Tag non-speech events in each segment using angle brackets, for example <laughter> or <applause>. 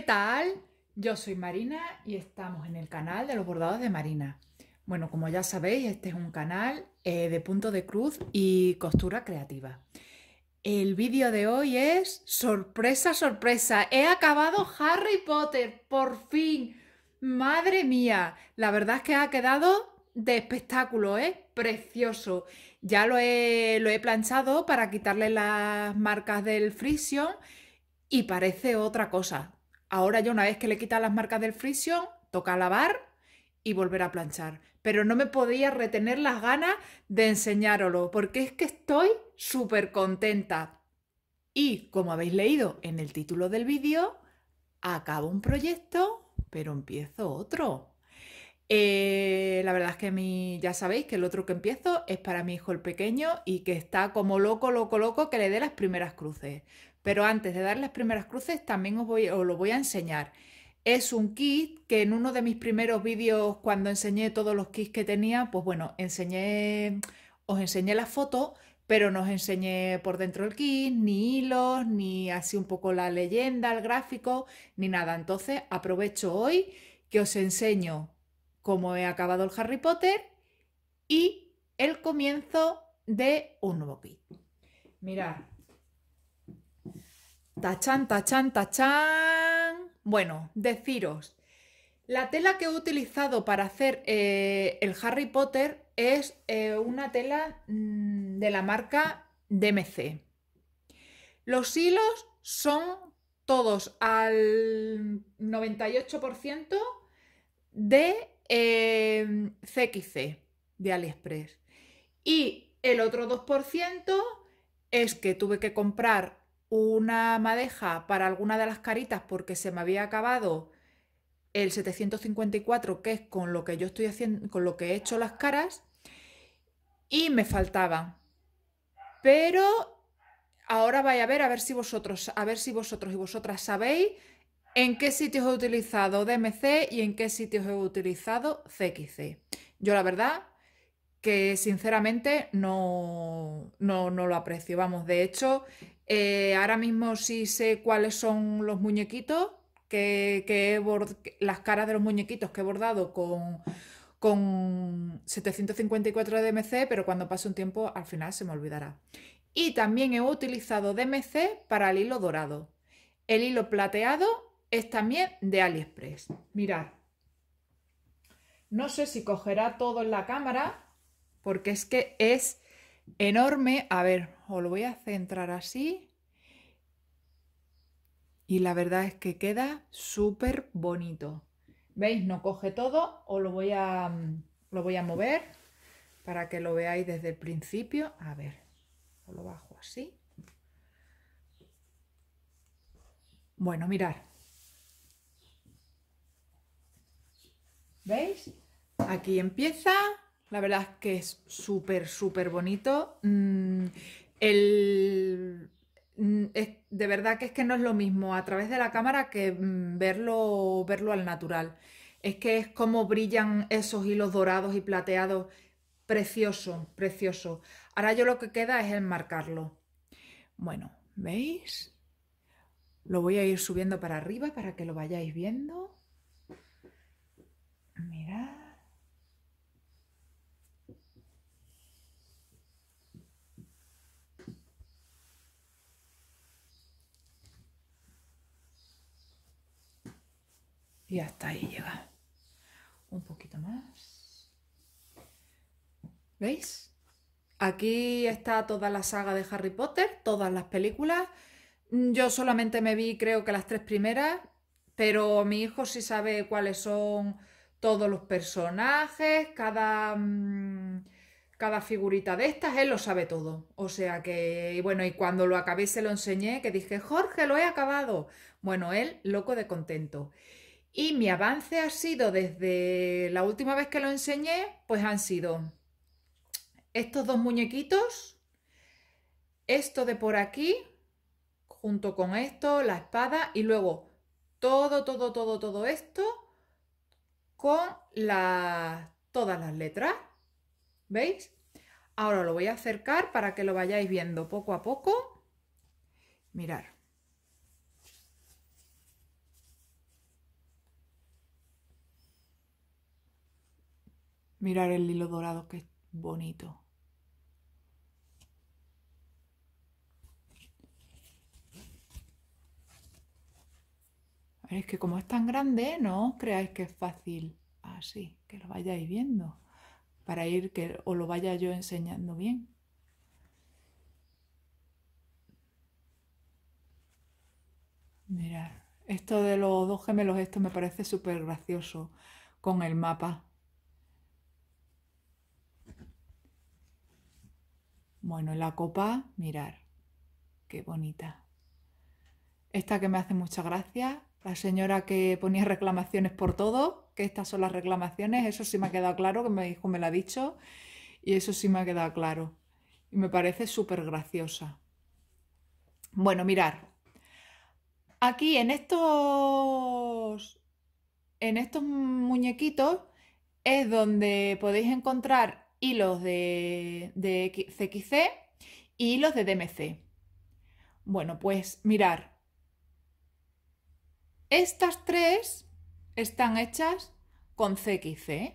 ¿Qué tal? Yo soy Marina y estamos en el canal de los bordados de Marina. Bueno, como ya sabéis, este es un canal eh, de punto de cruz y costura creativa. El vídeo de hoy es sorpresa, sorpresa. He acabado Harry Potter, por fin. Madre mía, la verdad es que ha quedado de espectáculo, es ¿eh? Precioso. Ya lo he, lo he planchado para quitarle las marcas del friction y parece otra cosa Ahora ya una vez que le quita las marcas del friso toca lavar y volver a planchar. Pero no me podía retener las ganas de enseñároslo, porque es que estoy súper contenta. Y como habéis leído en el título del vídeo, acabo un proyecto, pero empiezo otro. Eh, la verdad es que ya sabéis que el otro que empiezo es para mi hijo el pequeño y que está como loco, loco, loco que le dé las primeras cruces. Pero antes de dar las primeras cruces también os, voy, lo voy a enseñar. Es un kit que en uno de mis primeros vídeos cuando enseñé todos los kits que tenía, pues bueno, enseñé, os enseñé la foto, pero no os enseñé por dentro el kit, ni hilos, ni así un poco la leyenda, el gráfico, ni nada. Entonces aprovecho hoy que os enseño cómo he acabado el Harry Potter y el comienzo de un nuevo kit. Mirad, Chanta, chanta, tachan. Bueno, deciros, la tela que he utilizado para hacer eh, el Harry Potter es eh, una tela mm, de la marca DMC. Los hilos son todos al 98% de CXC eh, de AliExpress. Y el otro 2% es que tuve que comprar una madeja para alguna de las caritas porque se me había acabado el 754, que es con lo que yo estoy haciendo, con lo que he hecho las caras, y me faltaba Pero ahora vaya a ver a ver si vosotros, a ver si vosotros y vosotras sabéis en qué sitios he utilizado DMC y en qué sitios he utilizado CXC. Yo la verdad que sinceramente no, no, no lo aprecio. Vamos, de hecho, eh, ahora mismo sí sé cuáles son los muñequitos, que, las caras de los muñequitos que he bordado con, con 754 DMC, pero cuando pase un tiempo al final se me olvidará. Y también he utilizado DMC para el hilo dorado. El hilo plateado es también de AliExpress. Mirad, no sé si cogerá todo en la cámara, porque es que es enorme. A ver, o lo voy a centrar así. Y la verdad es que queda súper bonito. ¿Veis? No coge todo, o lo voy a, mm, lo voy a mover para que lo veáis desde el principio. A ver, lo bajo así. Bueno, mirar. ¿Veis? Aquí empieza. La verdad es que es súper, súper bonito. Mm, Mm, de verdad que es que no es lo mismo a través de la cámara que mm, verlo, verlo al natural. Es que es como brillan esos hilos dorados y plateados. Precioso, precioso. Ahora yo lo que queda es enmarcarlo. Bueno, ¿veis? Lo voy a ir subiendo para arriba para que lo vayáis viendo. Mirad. y hasta ahí llega. Un poquito más. ¿Veis? Aquí está toda la saga de Harry Potter, todas las películas. Yo solamente me vi creo que las tres primeras, pero mi hijo sí sabe cuáles son todos los personajes, cada, mm, cada figurita de estas, él lo sabe todo. O sea que, bueno, y cuando lo acabé se lo enseñé, que dije, Jorge, lo he acabado. Bueno, él loco de contento. Y mi avance ha sido desde la última vez que lo enseñé, pues han sido estos dos muñequitos, esto de por aquí, junto con esto, la espada y luego todo, todo, todo, todo esto con todas las letras. ¿Veis? Ahora lo voy a acercar para que lo vayáis viendo poco a poco. Mirar. Mirar el hilo dorado, que bonito. Es que como es tan grande, no creáis que es fácil así, que lo vayáis viendo, para ir que os lo vaya yo enseñando bien. Mirad, esto de los dos gemelos, esto me parece súper gracioso con el mapa. Bueno, la copa, mirar, qué bonita. Esta que me hace mucha gracia, la señora que ponía reclamaciones por todo, que estas son las reclamaciones, eso sí me ha quedado claro, que mi hijo me lo ha dicho, y eso sí me ha quedado claro. Y me parece súper graciosa. Bueno, mirar. Aquí en estos, en estos muñequitos es donde podéis encontrar hilos de, de CXC y los de DMC. Bueno, pues mirar. Estas tres están hechas con CXC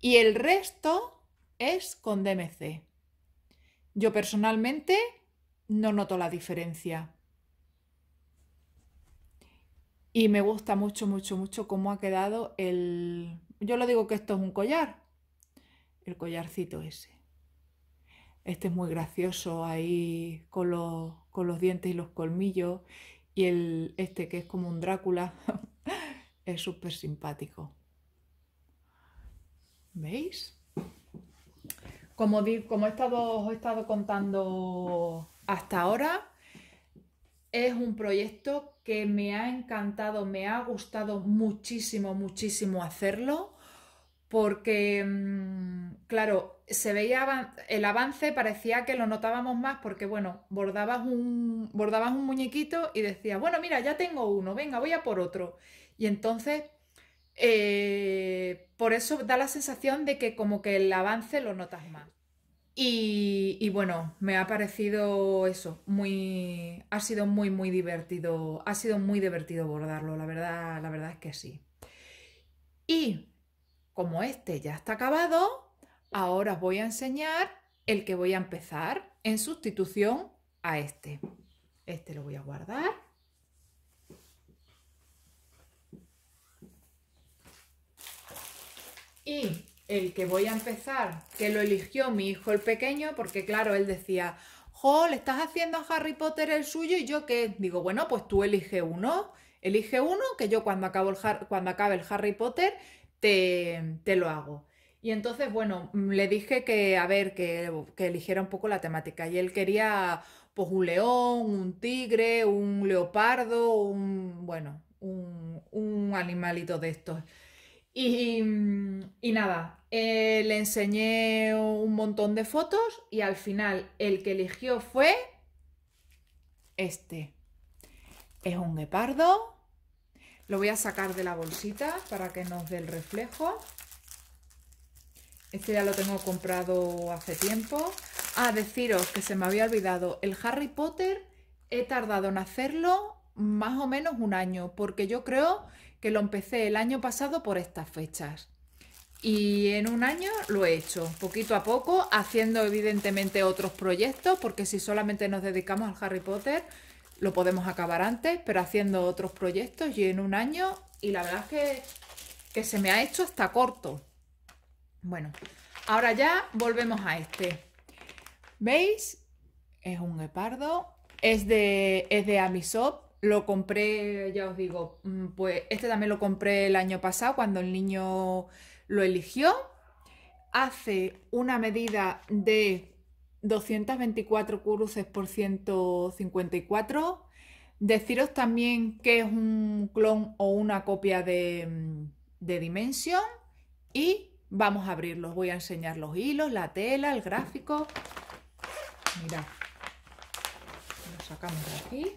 y el resto es con DMC. Yo personalmente no noto la diferencia. Y me gusta mucho, mucho, mucho cómo ha quedado el... Yo lo digo que esto es un collar, el collarcito ese. Este es muy gracioso ahí con los, dientes y los colmillos. Y el, este que es como un Drácula <laughs> es súper simpático. ¿Veis? Como, como he, estado, os he estado contando hasta ahora, es un proyecto que me ha encantado, me ha gustado muchísimo, muchísimo hacerlo porque, mm, claro, se veía el avance, parecía que lo notábamos más porque, bueno, bordabas un, un muñequito y decías, bueno, mira, ya tengo uno, venga, voy a por otro. Y entonces, eh, por eso da la sensación de que como que el avance lo notas más. Y, y, bueno, me ha parecido eso, muy, ha sido muy, muy divertido, ha sido muy divertido bordarlo, la verdad, la verdad es que sí. Y como este ya está acabado, ahora os voy a enseñar el que voy a empezar en sustitución a este. Este lo voy a guardar. Y el que voy a empezar, que lo eligió mi hijo el pequeño, porque claro, él decía, jo, le estás haciendo a Harry Potter el suyo y yo qué. Digo, bueno, pues tú elige uno. Elige uno que yo cuando, acabo el, cuando acabe el Harry Potter te, lo hago. Y entonces, bueno, mm, le dije que, a ver, que, eligiera un poco la temática. Y él quería, pues, un león, un tigre, un leopardo, un, bueno, un, animalito de estos. Y, mm, nada, eh, le enseñé un montón de fotos y al final el que eligió fue este. Es un guepardo lo voy a sacar de la bolsita para que nos dé el reflejo. Este ya lo tengo comprado hace tiempo. A ah, deciros que se me había olvidado, el Harry Potter he tardado en hacerlo más o menos un año, porque yo creo que lo empecé el año pasado por estas fechas. Y en un año lo he hecho, poquito a poco, haciendo evidentemente otros proyectos, porque si solamente nos dedicamos al Harry Potter, lo podemos acabar antes, pero haciendo otros proyectos. y en un año y la verdad es que, que se me ha hecho hasta corto. Bueno, ahora ya volvemos a este. ¿Veis? Es un guepardo. Es de, es de Amisop. Lo compré, ya os digo, mm, pues este también lo compré el año pasado cuando el niño lo eligió. Hace una medida de 224 cruces por 154. Deciros también que es un clon o una copia de, mm, de Dimension. Y vamos a abrirlos. Voy a enseñar los hilos, la tela, el gráfico. Mirad. Lo sacamos de aquí.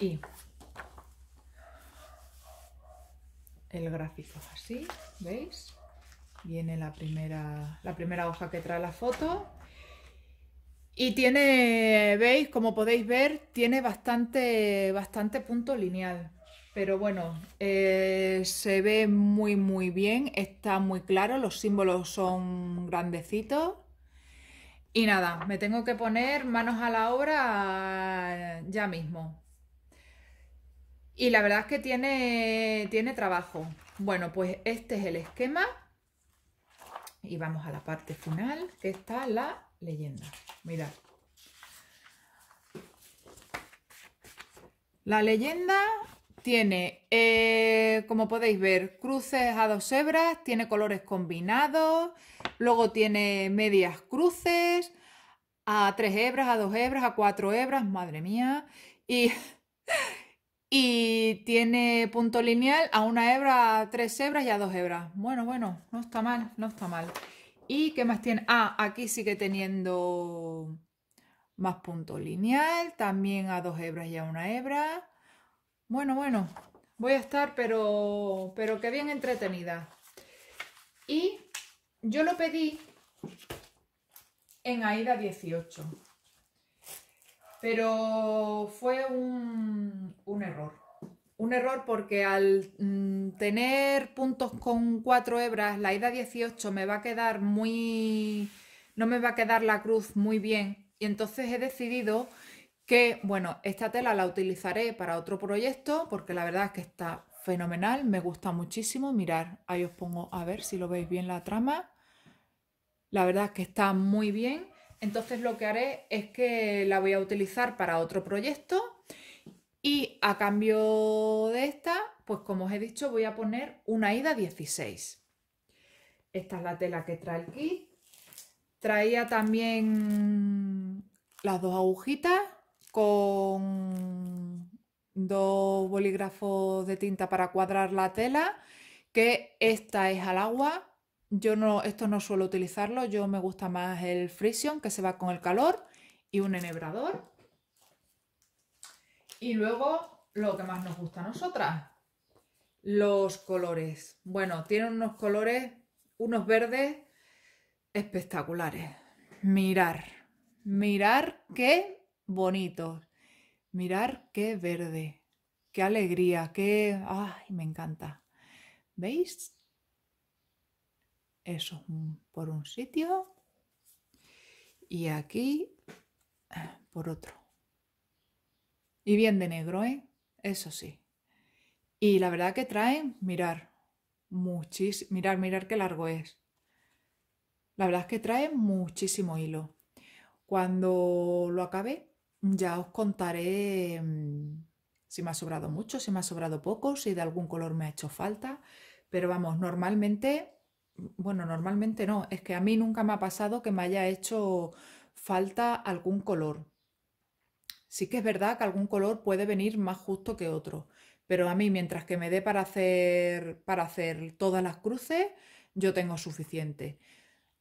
Y el gráfico es así, ¿veis? Viene la primera, la primera hoja que trae la foto. Y tiene, veis, como podéis ver, tiene bastante, bastante punto lineal. Pero bueno, eh, se ve muy muy bien, está muy claro, los símbolos son grandecitos. Y nada, me tengo que poner manos a la obra ya mismo. Y la verdad es que tiene, tiene trabajo. Bueno, pues este es el esquema. Y vamos a la parte final, que está la leyenda. Mirad. La leyenda tiene, eh, como podéis ver, cruces a dos hebras, tiene colores combinados, luego tiene medias cruces, a tres hebras, a dos hebras, a cuatro hebras, madre mía, y <laughs> Y tiene punto lineal a una hebra, a tres hebras y a dos hebras. Bueno, bueno, no está mal, no está mal. ¿Y qué más tiene? Ah, aquí sigue teniendo más punto lineal, también a dos hebras y a una hebra. Bueno, bueno, voy a estar, pero, pero qué bien entretenida. Y yo lo pedí en AIDA 18. Pero fue un, error. Un error porque al mm, tener puntos con cuatro hebras, la ida 18 me va a quedar muy... no me va a quedar la cruz muy bien. Y entonces he decidido que, bueno, esta tela la utilizaré para otro proyecto porque la verdad es que está fenomenal, me gusta muchísimo. Mirar, ahí os pongo a ver si lo veis bien la trama. La verdad es que está muy bien entonces lo que haré es que la voy a utilizar para otro proyecto y a cambio de esta, pues como os he dicho, voy a poner una ida 16. Esta es la tela que trae aquí. Traía también las dos agujitas con dos bolígrafos de tinta para cuadrar la tela, que esta es al agua yo no, esto no suelo utilizarlo, yo me gusta más el friction que se va con el calor y un enhebrador. Y luego lo que más nos gusta a nosotras, los colores. Bueno, tiene unos colores, unos verdes espectaculares. Mirar, mirar qué bonitos, mirar qué verde, qué alegría, qué... ¡Ay, me encanta! ¿Veis? eso por un sitio y aquí ah, por otro. Y bien de negro, ¿eh? Eso sí. Y la verdad que trae, mirar, muchísimo, mirar, mirar qué largo es. La verdad es que trae muchísimo hilo. Cuando lo acabe, ya os contaré mm, si me ha sobrado mucho, si me ha sobrado poco, si de algún color me ha hecho falta. Pero vamos, normalmente bueno, normalmente no, es que a mí nunca me ha pasado que me haya hecho falta algún color. Sí que es verdad que algún color puede venir más justo que otro, pero a mí mientras que me dé para hacer, para hacer todas las cruces, yo tengo suficiente.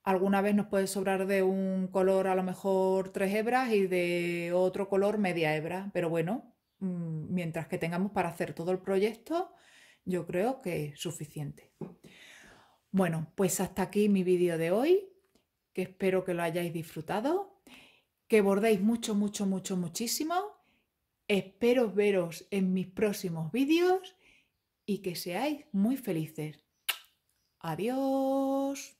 Alguna vez nos puede sobrar de un color a lo mejor tres hebras y de otro color media hebra, pero bueno, mm, mientras que tengamos para hacer todo el proyecto, yo creo que es suficiente. Bueno, pues hasta aquí mi vídeo de hoy, que espero que lo hayáis disfrutado, que bordéis mucho, mucho, mucho, muchísimo. Espero veros en mis próximos vídeos y que seáis muy felices. Adiós.